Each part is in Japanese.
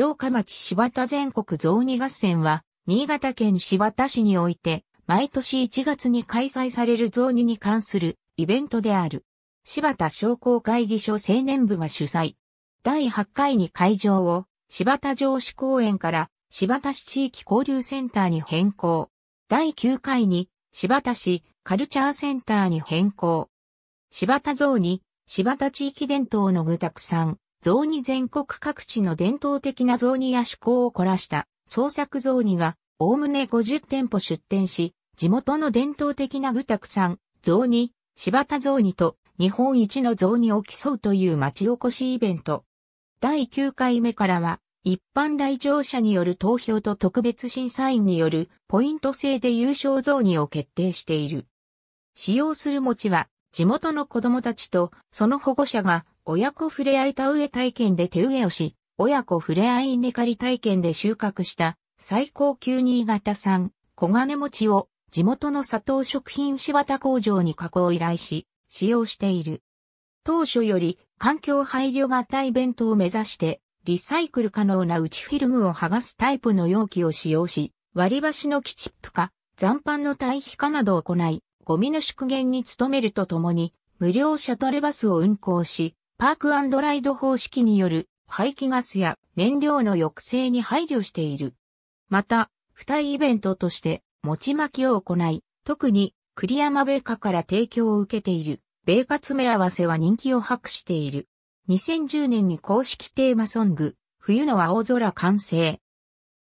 城下町柴田全国雑煮合戦は、新潟県柴田市において、毎年1月に開催される雑煮に関するイベントである。柴田商工会議所青年部が主催。第8回に会場を、柴田城市公園から柴田市地域交流センターに変更。第9回に柴田市カルチャーセンターに変更。柴田像に柴田地域伝統の具沢山、雑煮全国各地の伝統的な雑煮や趣向を凝らした創作雑煮が、おおむね50店舗出店し、地元の伝統的な具沢山、雑煮、柴田雑煮と日本一の雑煮を競うという町おこしイベント。第9回目からは、一般来場者による投票と特別審査員によるポイント制で優勝雑煮を決定している。使用する餅は、地元の子供たちとその保護者が親子ふれあい田植え体験で手植えをし、親子ふれあい稲刈り体験で収穫した最高級新潟産小金餅を地元の砂糖食品柴田工場に加工依頼し、使用している。当初より環境配慮型イベントを目指してリサイクル可能な内フィルムを剥がすタイプの容器を使用し、割り箸の基チップ化、残飯の堆肥化などを行い、ゴミの縮減に努めるとともに、無料シャトルバスを運行し、パークライド方式による排気ガスや燃料の抑制に配慮している。また、付帯イベントとして持ち巻きを行い、特に栗山米花から提供を受けている米花詰め合わせは人気を博している。2010年に公式テーマソング、冬の青空完成。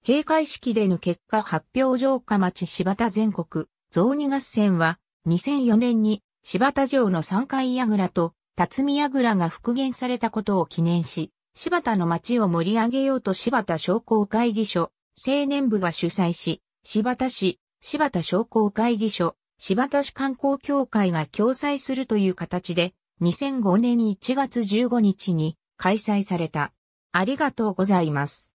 閉会式での結果発表城下町柴田全国、雑煮合戦は、2004年に柴田城の3階櫓と辰巳倉が復元されたことを記念し、柴田の町を盛り上げようと柴田商工会議所、青年部が主催し、柴田市、柴田商工会議所、柴田市観光協会が共催するという形で、2005年1月15日に開催された。ありがとうございます。